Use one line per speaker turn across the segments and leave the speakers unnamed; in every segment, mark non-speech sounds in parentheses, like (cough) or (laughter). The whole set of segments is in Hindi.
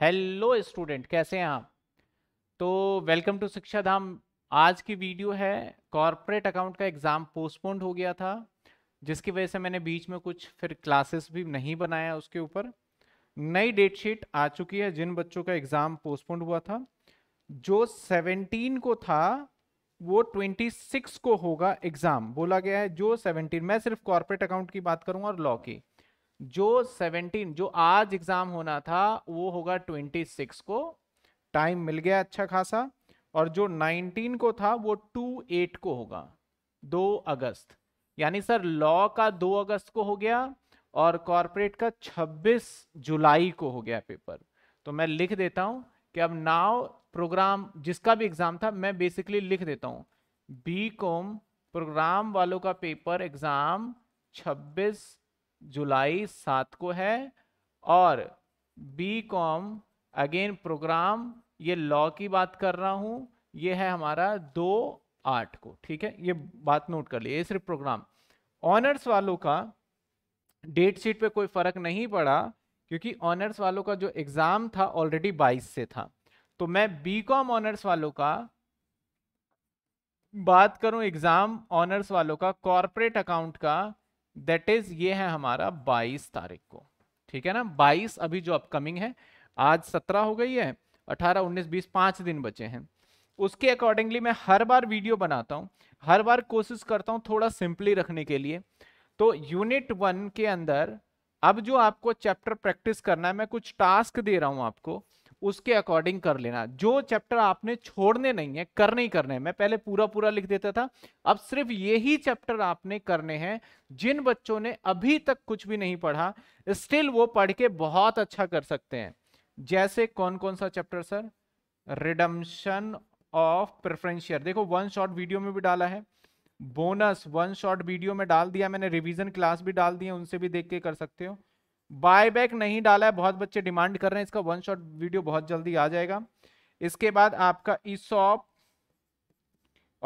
हेलो स्टूडेंट कैसे हैं आप तो वेलकम टू शिक्षा धाम आज की वीडियो है कॉरपोरेट अकाउंट का एग्ज़ाम पोस्टपोन्ड हो गया था जिसकी वजह से मैंने बीच में कुछ फिर क्लासेस भी नहीं बनाया उसके ऊपर नई डेट शीट आ चुकी है जिन बच्चों का एग्ज़ाम पोस्टपोन्ड हुआ था जो 17 को था वो 26 को होगा एग्ज़ाम बोला गया है जो 17 मैं सिर्फ कॉरपोरेट अकाउंट की बात करूंगा और लॉ की जो 17 जो आज एग्जाम होना था वो होगा 26 को टाइम मिल गया अच्छा खासा और जो 19 को था वो 28 को होगा 2 अगस्त यानी सर लॉ का 2 अगस्त को हो गया और कॉरपोरेट का 26 जुलाई को हो गया पेपर तो मैं लिख देता हूं कि अब नाव प्रोग्राम जिसका भी एग्जाम था मैं बेसिकली लिख देता हूं बी कॉम प्रोग्राम वालों का पेपर एग्जाम 26 जुलाई सात को है और बी कॉम अगेन प्रोग्राम ये लॉ की बात कर रहा हूँ ये है हमारा दो आठ को ठीक है ये बात नोट कर लिए सिर्फ प्रोग्राम ऑनर्स वालों का डेट शीट पे कोई फर्क नहीं पड़ा क्योंकि ऑनर्स वालों का जो एग्जाम था ऑलरेडी बाईस से था तो मैं बी कॉम ऑनर्स वालों का बात करूं एग्जाम ऑनर्स वालों का कॉरपोरेट अकाउंट का दैट इज ये है हमारा 22 तारीख को ठीक है ना 22 अभी जो अपकमिंग है आज 17 हो गई है 18 19 20 पांच दिन बचे हैं उसके अकॉर्डिंगली मैं हर बार वीडियो बनाता हूँ हर बार कोशिश करता हूँ थोड़ा सिंपली रखने के लिए तो यूनिट वन के अंदर अब जो आपको चैप्टर प्रैक्टिस करना है मैं कुछ टास्क दे रहा हूँ आपको उसके अकॉर्डिंग कर लेना जो चैप्टर आपने छोड़ने नहीं है करने ही करने मैं पहले पूरा पूरा लिख देता था अब सिर्फ यही चैप्टर आपने करने हैं जिन बच्चों ने अभी तक कुछ भी नहीं पढ़ा स्टिल वो पढ़ के बहुत अच्छा कर सकते हैं जैसे कौन कौन सा chapter sir redemption of preference share देखो वन शॉर्ट वीडियो में भी डाला है बोनस वन शॉर्ट वीडियो में डाल दिया मैंने रिविजन क्लास भी डाल दिया उनसे भी देख के कर सकते हो बाय बैक नहीं डाला है बहुत बच्चे डिमांड कर रहे हैं इसका वन शॉट वीडियो बहुत जल्दी आ जाएगा इसके बाद आपका सॉप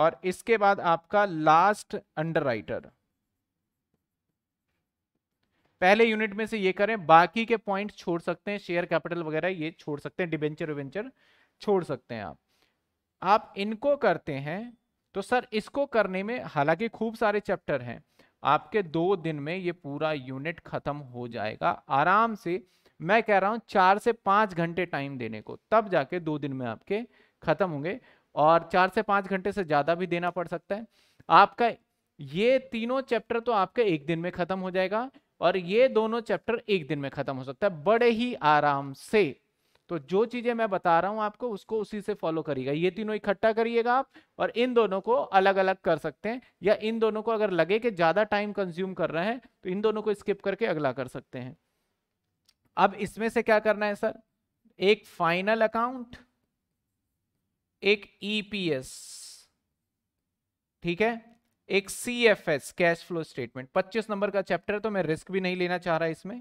और इसके बाद आपका लास्ट अंडरराइटर पहले यूनिट में से ये करें बाकी के पॉइंट छोड़ सकते हैं शेयर कैपिटल वगैरह ये छोड़ सकते हैं डिबेंचर वेंचर छोड़ सकते हैं आप आप इनको करते हैं तो सर इसको करने में हालांकि खूब सारे चैप्टर हैं आपके दो दिन में ये पूरा यूनिट खत्म हो जाएगा आराम से मैं कह रहा हूँ चार से पाँच घंटे टाइम देने को तब जाके दो दिन में आपके खत्म होंगे और चार से पाँच घंटे से ज़्यादा भी देना पड़ सकता है आपका ये तीनों चैप्टर तो आपके एक दिन में ख़त्म हो जाएगा और ये दोनों चैप्टर एक दिन में ख़त्म हो सकता है बड़े ही आराम से तो जो चीजें मैं बता रहा हूं आपको उसको उसी से फॉलो करिएगा ये तीनों इकट्ठा करिएगा आप और इन दोनों को अलग अलग कर सकते हैं या इन दोनों को अगर लगे कि ज्यादा टाइम कंज्यूम कर रहे हैं तो इन दोनों को स्किप करके अगला कर सकते हैं अब इसमें से क्या करना है सर एक फाइनल अकाउंट एक ईपीएस e ठीक है एक C F S cash flow statement 25 number का चैप्टर तो मैं रिस्क भी नहीं लेना चाह रहा इसमें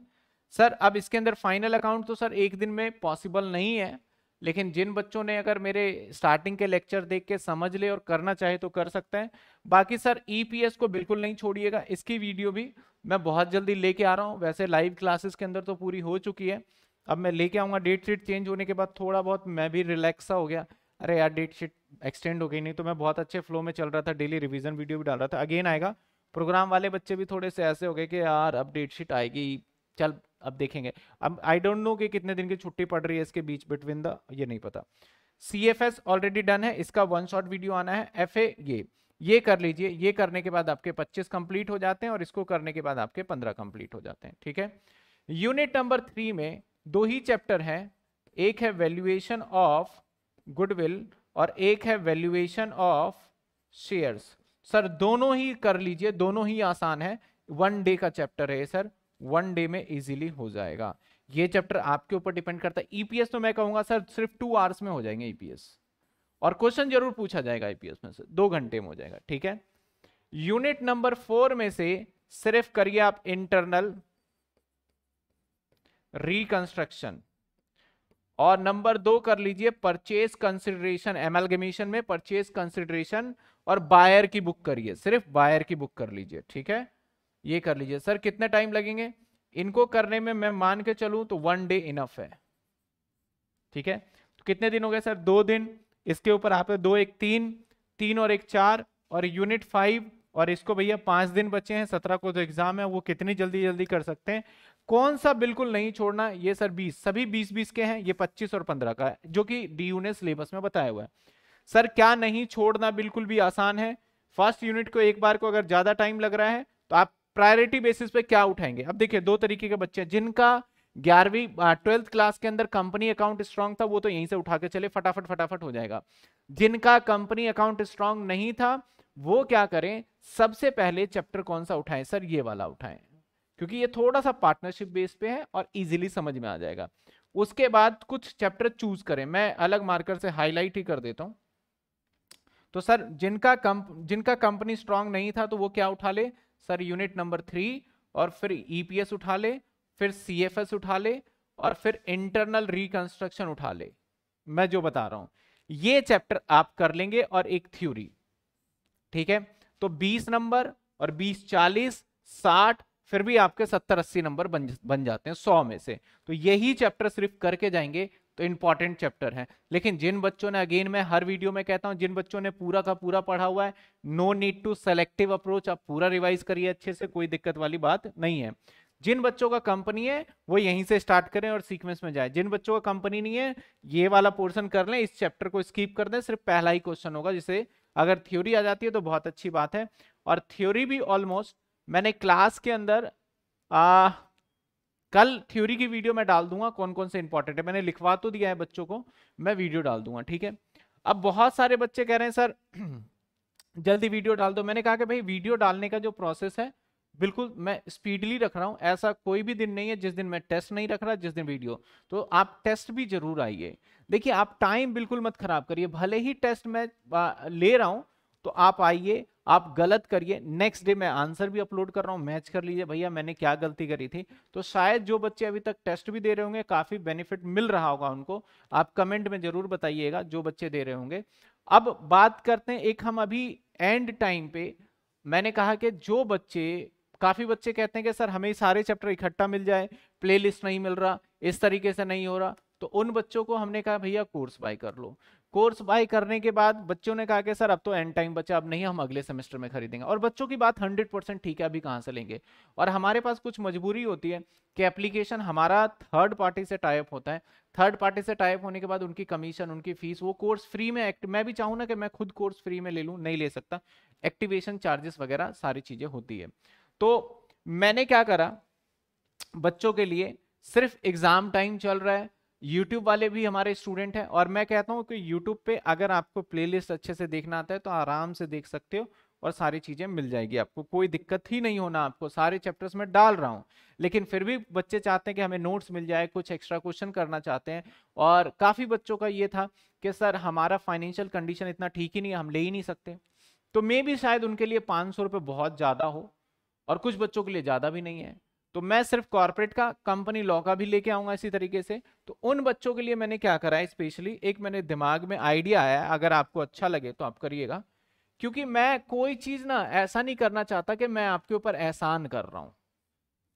सर अब इसके अंदर फाइनल अकाउंट तो सर एक दिन में पॉसिबल नहीं है लेकिन जिन बच्चों ने अगर मेरे स्टार्टिंग के लेक्चर देख के समझ ले और करना चाहे तो कर सकते हैं बाकी सर ईपीएस e को बिल्कुल नहीं छोड़िएगा इसकी वीडियो भी मैं बहुत जल्दी लेके आ रहा हूँ वैसे लाइव क्लासेस के अंदर तो पूरी हो चुकी है अब मैं लेके आऊँगा डेट शीट चेंज होने के बाद थोड़ा बहुत मैं भी रिलैक्स हो गया अरे यार डेट शीट एक्सटेंड हो गई नहीं तो मैं बहुत अच्छे फ्लो में चल रहा था डेली रिविजन वीडियो भी डाल रहा था अगेन आएगा प्रोग्राम वाले बच्चे भी थोड़े से ऐसे हो गए कि यार अब डेट शीट आएगी चल अब देखेंगे अब आई डोंट नो कि कितने दिन की छुट्टी पड़ रही है इसके बीच बिटवीन द ये नहीं पता C F S already done है इसका वन शॉट वीडियो आना है एफ ए ये ये कर लीजिए ये करने के बाद आपके 25 कंप्लीट हो जाते हैं और इसको करने के बाद आपके 15 कंप्लीट हो जाते हैं ठीक है यूनिट नंबर थ्री में दो ही चैप्टर हैं एक है वैल्यूएशन ऑफ गुडविल और एक है वैल्यूएशन ऑफ शेयर्स सर दोनों ही कर लीजिए दोनों ही आसान है वन डे का चैप्टर है सर वन डे में इजीली हो जाएगा ये चैप्टर आपके ऊपर डिपेंड करता है ईपीएस e तो मैं कहूंगा सर सिर्फ टू आवर्स में हो जाएंगे ईपीएस e और क्वेश्चन जरूर पूछा जाएगा ईपीएस e में से दो घंटे में हो जाएगा ठीक है यूनिट नंबर फोर में से सिर्फ करिए आप इंटरनल रिकंस्ट्रक्शन और नंबर दो कर लीजिए परचेज कंसिडरेशन एमलगेमेशन में परचेज कंसिडरेशन और बायर की बुक करिए सिर्फ बायर की बुक कर लीजिए ठीक है ये कर लीजिए सर कितने टाइम लगेंगे इनको करने में मैं मान के चलूं तो वन डे इनफ है ठीक है तो कितने दिन हो गए सर दो दिन इसके ऊपर आप दो एक तीन तीन और एक चार और यूनिट फाइव और इसको भैया पांच दिन बचे हैं सत्रह को जो तो एग्जाम है वो कितनी जल्दी जल्दी कर सकते हैं कौन सा बिल्कुल नहीं छोड़ना ये सर बीस सभी बीस बीस के हैं ये पच्चीस और पंद्रह का है जो कि डी ने सिलेबस में बताया हुआ है सर क्या नहीं छोड़ना बिल्कुल भी आसान है फर्स्ट यूनिट को एक बार को अगर ज्यादा टाइम लग रहा है तो आप प्रायोरिटी बेसिस पे क्या उठाएंगे अब देखिए दो तरीके के बच्चे हैं जिनका ग्यारहवीं ट्वेल्थ क्लास के अंदर कंपनी अकाउंट स्ट्रांग था वो तो यहीं से उठा के चले फटाफट फटाफट हो जाएगा जिनका कंपनी अकाउंट स्ट्रांग नहीं था वो क्या करें सबसे पहले चैप्टर कौन सा उठाएं सर ये वाला उठाएं क्योंकि ये थोड़ा सा पार्टनरशिप बेस पे है और इजीली समझ में आ जाएगा उसके बाद कुछ चैप्टर चूज करें मैं अलग मार्कर से हाईलाइट ही कर देता हूं तो सर जिनका कम, जिनका कंपनी स्ट्रांग नहीं था तो वो क्या उठा ले सर यूनिट नंबर थ्री और फिर ईपीएस e उठा ले फिर सीएफएस उठा ले और फिर इंटरनल रिकंस्ट्रक्शन उठा ले मैं जो बता रहा हूं ये चैप्टर आप कर लेंगे और एक थ्योरी ठीक है तो 20 नंबर और 20 40 60 फिर भी आपके 70 80 नंबर बन बन जाते हैं 100 में से तो यही चैप्टर सिर्फ करके जाएंगे तो इंपॉर्टेंट चैप्टर है लेकिन जिन बच्चों ने अगेन मैं हर वीडियो में कहता हूं जिन बच्चों ने पूरा का पूरा पढ़ा हुआ है no need to selective approach आप पूरा रिवाइज करिए अच्छे से कोई दिक्कत वाली बात नहीं है जिन बच्चों का कंपनी है वो यहीं से स्टार्ट करें और सीक्वेंस में जाए जिन बच्चों का कंपनी नहीं है ये वाला पोर्सन कर लें इस चैप्टर को स्कीप कर दें सिर्फ पहला ही क्वेश्चन होगा जिसे अगर थ्योरी आ जाती है तो बहुत अच्छी बात है और थ्योरी भी ऑलमोस्ट मैंने क्लास के अंदर कल थ्योरी की वीडियो मैं डाल दूंगा कौन कौन से इंपॉर्टेंट है मैंने लिखवा तो दिया है बच्चों को मैं वीडियो डाल दूंगा ठीक है अब बहुत सारे बच्चे कह रहे हैं सर (clears throat) जल्दी वीडियो डाल दो मैंने कहा कि भाई वीडियो डालने का जो प्रोसेस है बिल्कुल मैं स्पीडली रख रहा हूँ ऐसा कोई भी दिन नहीं है जिस दिन मैं टेस्ट नहीं रख रहा जिस दिन वीडियो तो आप टेस्ट भी जरूर आइए देखिए आप टाइम बिल्कुल मत खराब करिए भले ही टेस्ट मैं ले रहा हूँ तो आप आइए आप गलत करिए नेक्स्ट डे मैं आंसर भी अपलोड कर रहा हूँ मैच कर लीजिए भैया मैंने क्या गलती करी थी तो शायद जो बच्चे अभी तक टेस्ट भी दे रहे होंगे काफ़ी बेनिफिट मिल रहा होगा उनको आप कमेंट में ज़रूर बताइएगा जो बच्चे दे रहे होंगे अब बात करते हैं एक हम अभी एंड टाइम पे मैंने कहा कि जो बच्चे काफ़ी बच्चे कहते हैं कि सर हमें सारे चैप्टर इकट्ठा मिल जाए प्लेलिस्ट नहीं मिल रहा इस तरीके से नहीं हो रहा तो उन बच्चों को हमने कहा भैया कोर्स बाय कर लो कोर्स बाय करने के बाद बच्चों ने कहा कि सर अब तो एंड टाइम बचा अब नहीं हम अगले सेमेस्टर में खरीदेंगे और बच्चों की बात 100 परसेंट ठीक है अभी कहाँ से लेंगे और हमारे पास कुछ मजबूरी होती है कि एप्लीकेशन हमारा थर्ड पार्टी से टाइप होता है थर्ड पार्टी से टाइप होने के बाद उनकी कमीशन उनकी फीस वो कोर्स फ्री में एक्ट मैं भी चाहूँ ना कि मैं खुद कोर्स फ्री में ले लूँ नहीं ले सकता एक्टिवेशन चार्जेस वगैरह सारी चीज़ें होती है तो मैंने क्या करा बच्चों के लिए सिर्फ एग्ज़ाम टाइम चल रहा है यूट्यूब वाले भी हमारे स्टूडेंट हैं और मैं कहता हूँ कि यूट्यूब पे अगर आपको प्लेलिस्ट अच्छे से देखना आता है तो आराम से देख सकते हो और सारी चीज़ें मिल जाएगी आपको कोई दिक्कत ही नहीं होना आपको सारे चैप्टर्स में डाल रहा हूँ लेकिन फिर भी बच्चे चाहते हैं कि हमें नोट्स मिल जाए कुछ एक्स्ट्रा क्वेश्चन करना चाहते हैं और काफ़ी बच्चों का ये था कि सर हमारा फाइनेंशियल कंडीशन इतना ठीक ही नहीं है हम ले ही नहीं सकते तो मे भी शायद उनके लिए पाँच सौ बहुत ज़्यादा हो और कुछ बच्चों के लिए ज़्यादा भी नहीं है तो मैं सिर्फ कॉर्पोरेट का कंपनी लॉ का भी लेके आऊंगा इसी तरीके से तो उन बच्चों के लिए मैंने क्या करा है स्पेशली एक मैंने दिमाग में आइडिया आया अगर आपको अच्छा लगे तो आप करिएगा क्योंकि मैं कोई चीज़ ना ऐसा नहीं करना चाहता कि मैं आपके ऊपर एहसान कर रहा हूँ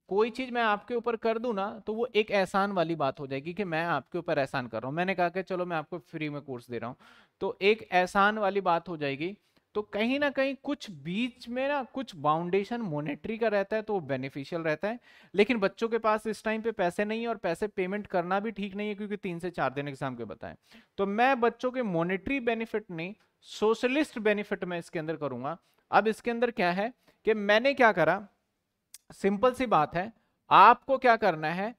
कोई चीज़ मैं आपके ऊपर कर दू ना तो वो एक एहसान वाली बात हो जाएगी कि मैं आपके ऊपर एहसान कर रहा हूँ मैंने कहा कि चलो मैं आपको फ्री में कोर्स दे रहा हूँ तो एक एहसान वाली बात हो जाएगी तो कहीं ना कहीं कुछ बीच में ना कुछ बाउंडेशन मोनेटरी का रहता है तो वो बेनिफिशियल रहता है लेकिन बच्चों के पास इस टाइम पे पैसे नहीं है और पैसे पेमेंट करना भी ठीक नहीं है क्योंकि तीन से चार दिन एग्जाम के बताएं तो मैं बच्चों के मोनेटरी बेनिफिट नहीं सोशलिस्ट बेनिफिट मैं इसके अंदर करूंगा अब इसके अंदर क्या है कि मैंने क्या करा सिंपल सी बात है आपको क्या करना है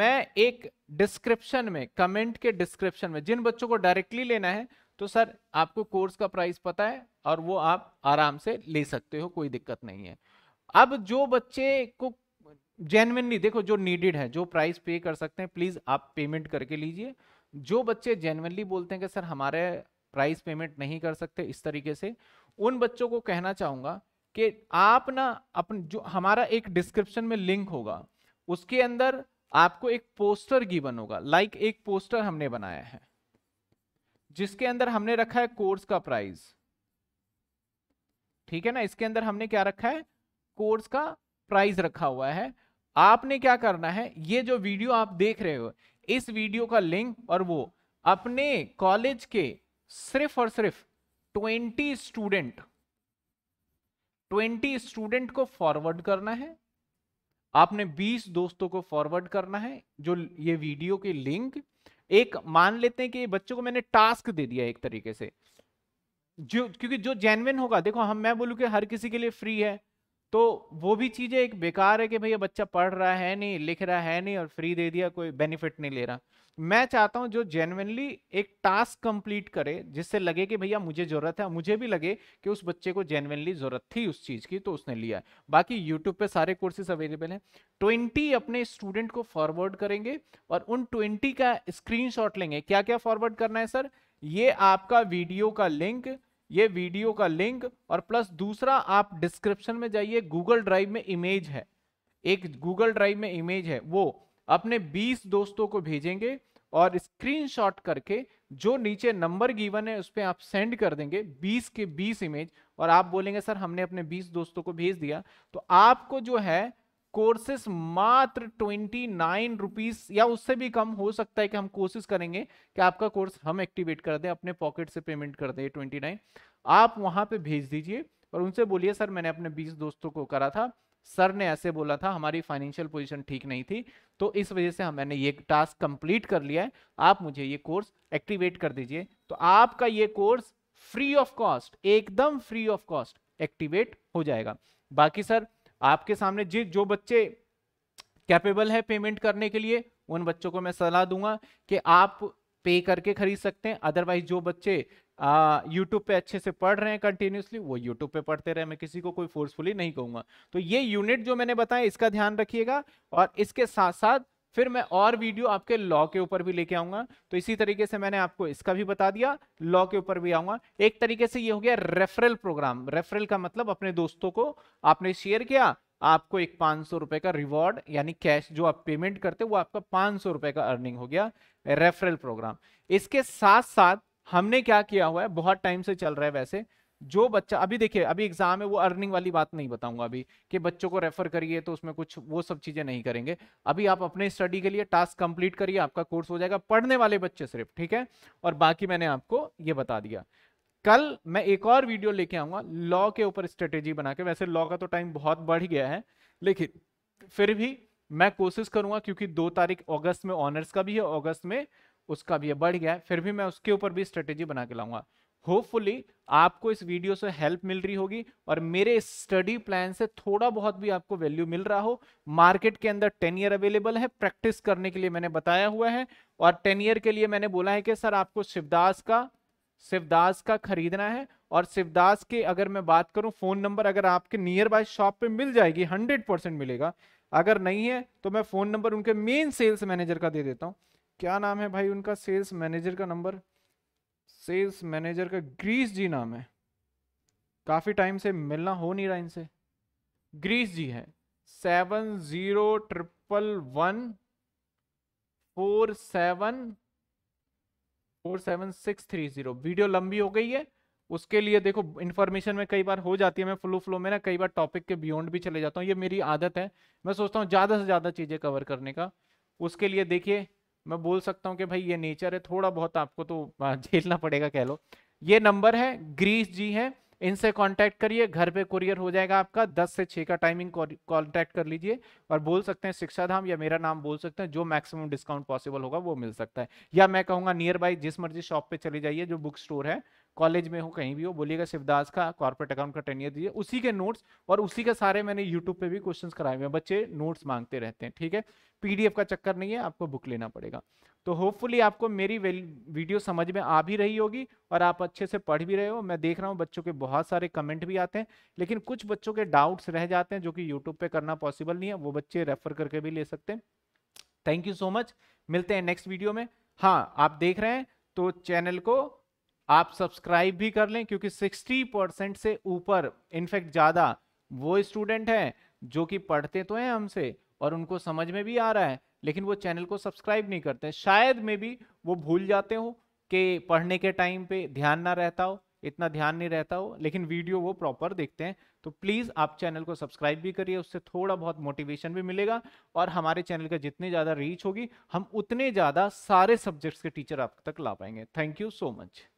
मैं एक डिस्क्रिप्शन में कमेंट के डिस्क्रिप्शन में जिन बच्चों को डायरेक्टली लेना है तो सर आपको कोर्स का प्राइस पता है और वो आप आराम से ले सकते हो कोई दिक्कत नहीं है अब जो बच्चे को जेनविनली देखो जो नीडेड है जो प्राइस पे कर सकते हैं प्लीज़ आप पेमेंट करके लीजिए जो बच्चे जेनविनली बोलते हैं कि सर हमारे प्राइस पेमेंट नहीं कर सकते इस तरीके से उन बच्चों को कहना चाहूँगा कि आप ना अपन जो हमारा एक डिस्क्रिप्शन में लिंक होगा उसके अंदर आपको एक पोस्टर गिवन होगा लाइक एक पोस्टर हमने बनाया है जिसके अंदर हमने रखा है कोर्स का प्राइस ठीक है ना इसके अंदर हमने क्या रखा है कोर्स का प्राइस रखा हुआ है आपने क्या करना है ये जो वीडियो आप देख रहे हो इस वीडियो का लिंक और वो अपने कॉलेज के सिर्फ और सिर्फ ट्वेंटी स्टूडेंट ट्वेंटी स्टूडेंट को फॉरवर्ड करना है आपने बीस दोस्तों को फॉरवर्ड करना है जो ये वीडियो की लिंक एक मान लेते हैं कि बच्चों को मैंने टास्क दे दिया एक तरीके से जो क्योंकि जो जेनविन होगा देखो हम मैं बोलूँ कि हर किसी के लिए फ्री है तो वो भी चीज़ें एक बेकार है कि भैया बच्चा पढ़ रहा है नहीं लिख रहा है नहीं और फ्री दे दिया कोई बेनिफिट नहीं ले रहा मैं चाहता हूं जो जेनवनली एक टास्क कंप्लीट करे जिससे लगे कि भैया मुझे जरूरत है मुझे भी लगे कि उस बच्चे को जेनवनली जरूरत थी उस चीज़ की तो उसने लिया बाकी यूट्यूब पे सारे कोर्सेज अवेलेबल हैं ट्वेंटी अपने स्टूडेंट को फॉरवर्ड करेंगे और उन ट्वेंटी का स्क्रीन लेंगे क्या क्या फॉरवर्ड करना है सर ये आपका वीडियो का लिंक ये वीडियो का लिंक और प्लस दूसरा आप डिस्क्रिप्शन में जाइए गूगल ड्राइव में इमेज है एक गूगल ड्राइव में इमेज है वो अपने 20 दोस्तों को भेजेंगे और स्क्रीनशॉट करके जो नीचे नंबर गिवन है उस पर आप सेंड कर देंगे 20 के 20 इमेज और आप बोलेंगे सर हमने अपने 20 दोस्तों को भेज दिया तो आपको जो है कोर्सेस मात्र ट्वेंटी नाइन रुपीज या उससे भी कम हो सकता है कि हम कोशिश करेंगे कि आपका कोर्स हम एक्टिवेट कर दें अपने पॉकेट से पेमेंट कर दें ट्वेंटी नाइन आप वहां पे भेज दीजिए और उनसे बोलिए सर मैंने अपने बीस दोस्तों को करा था सर ने ऐसे बोला था हमारी फाइनेंशियल पोजीशन ठीक नहीं थी तो इस वजह से मैंने ये टास्क कंप्लीट कर लिया है आप मुझे ये कोर्स एक्टिवेट कर दीजिए तो आपका ये कोर्स फ्री ऑफ कॉस्ट एकदम फ्री ऑफ कॉस्ट एक्टिवेट हो जाएगा बाकी सर आपके सामने जिस जो बच्चे कैपेबल है पेमेंट करने के लिए उन बच्चों को मैं सलाह दूंगा कि आप पे करके खरीद सकते हैं अदरवाइज जो बच्चे यूट्यूब पे अच्छे से पढ़ रहे हैं कंटिन्यूसली वो यूट्यूब पे पढ़ते रहे मैं किसी को कोई फोर्सफुली नहीं कहूंगा तो ये यूनिट जो मैंने बताया इसका ध्यान रखिएगा और इसके साथ साथ फिर मैं और वीडियो आपके लॉ के ऊपर भी लेके आऊंगा तो इसी तरीके से मैंने आपको इसका भी बता दिया लॉ के ऊपर भी आऊंगा एक तरीके से ये हो गया रेफरल प्रोग्राम रेफरल का मतलब अपने दोस्तों को आपने शेयर किया आपको एक पांच सौ रुपए का रिवॉर्ड यानी कैश जो आप पेमेंट करते वो आपका पांच सौ रुपए का अर्निंग हो गया रेफरल प्रोग्राम इसके साथ साथ हमने क्या किया हुआ है बहुत टाइम से चल रहा है वैसे जो बच्चा अभी देखिए अभी एग्जाम है वो अर्निंग वाली बात नहीं बताऊंगा अभी कि बच्चों को रेफर करिए तो उसमें कुछ वो सब चीजें नहीं करेंगे अभी आप अपने स्टडी के लिए टास्क कंप्लीट करिए आपका कोर्स हो जाएगा पढ़ने वाले बच्चे सिर्फ ठीक है और बाकी मैंने आपको ये बता दिया कल मैं एक और वीडियो लेके आऊंगा लॉ के ऊपर स्ट्रेटेजी बना के वैसे लॉ का तो टाइम बहुत बढ़ गया है लेकिन फिर भी मैं कोशिश करूंगा क्योंकि दो तारीख अगस्त में ऑनर्स का भी है अगस्त में उसका भी है बढ़ गया है फिर भी मैं उसके ऊपर भी स्ट्रेटेजी बना के लाऊंगा होपफुली आपको इस वीडियो से हेल्प मिल रही होगी और मेरे स्टडी प्लान से थोड़ा बहुत भी आपको वैल्यू मिल रहा हो मार्केट के अंदर टेन ईयर अवेलेबल है प्रैक्टिस करने के लिए मैंने बताया हुआ है और टेन ईयर के लिए मैंने बोला है कि सर आपको शिवदास का शिवदास का खरीदना है और शिवदास के अगर मैं बात करूं फोन नंबर अगर आपके नियर बाय शॉप पे मिल जाएगी हंड्रेड परसेंट मिलेगा अगर नहीं है तो मैं फोन नंबर उनके मेन सेल्स मैनेजर का दे देता हूं क्या नाम है भाई उनका सेल्स मैनेजर का नंबर सेल्स मैनेजर का ग्रीस जी नाम है काफ़ी टाइम से मिलना हो नहीं रहा इनसे ग्रीस जी है seven zero triple one four seven four seven six three zero video लंबी हो गई है उसके लिए देखो इन्फॉर्मेशन में कई बार हो जाती है मैं फ्लो फ्लो में ना कई बार टॉपिक के बियॉन्ड भी चले जाता हूँ ये मेरी आदत है मैं सोचता हूँ ज़्यादा से ज़्यादा चीज़ें कवर करने का उसके लिए देखिए मैं बोल सकता हूँ कि भाई ये नेचर है थोड़ा बहुत आपको तो (laughs) झेलना पड़ेगा कह लो ये नंबर है ग्रीस जी है इनसे कांटेक्ट करिए घर पे कुरियर हो जाएगा आपका 10 से 6 का टाइमिंग कांटेक्ट कर लीजिए और बोल सकते हैं शिक्षा धाम या मेरा नाम बोल सकते हैं जो मैक्सिमम डिस्काउंट पॉसिबल होगा वो मिल सकता है या मैं कहूँगा नियर बाई जिस मर्जी शॉप पे चले जाइए जो बुक स्टोर है कॉलेज में हो कहीं भी हो बोलिएगा शिवदास का कॉर्पोरेट अकाउंट का टेन ईयर दीजिए उसी के नोट्स और उसी के सारे मैंने यूट्यूब पे भी क्वेश्चंस कराए हुए हैं बच्चे नोट्स मांगते रहते हैं ठीक है पीडीएफ का चक्कर नहीं है आपको बुक लेना पड़ेगा तो होपफुली आपको मेरी वीडियो समझ में आ भी रही होगी और आप अच्छे से पढ़ भी रहे हो मैं देख रहा हूँ बच्चों के बहुत सारे कमेंट भी आते हैं लेकिन कुछ बच्चों के डाउट्स रह जाते हैं जो कि यूट्यूब पर करना पॉसिबल नहीं है वो बच्चे रेफर करके भी ले सकते हैं थैंक यू सो मच मिलते हैं नेक्स्ट वीडियो में हाँ आप देख रहे हैं तो चैनल को आप सब्सक्राइब भी कर लें क्योंकि 60 परसेंट से ऊपर इनफैक्ट ज़्यादा वो स्टूडेंट हैं जो कि पढ़ते तो हैं हमसे और उनको समझ में भी आ रहा है लेकिन वो चैनल को सब्सक्राइब नहीं करते शायद में भी वो भूल जाते हो कि पढ़ने के टाइम पे ध्यान ना रहता हो इतना ध्यान नहीं रहता हो लेकिन वीडियो वो प्रॉपर देखते हैं तो प्लीज़ आप चैनल को सब्सक्राइब भी करिए उससे थोड़ा बहुत मोटिवेशन भी मिलेगा और हमारे चैनल का जितने ज़्यादा रीच होगी हम उतने ज़्यादा सारे सब्जेक्ट्स के टीचर आप तक ला पाएंगे थैंक यू सो मच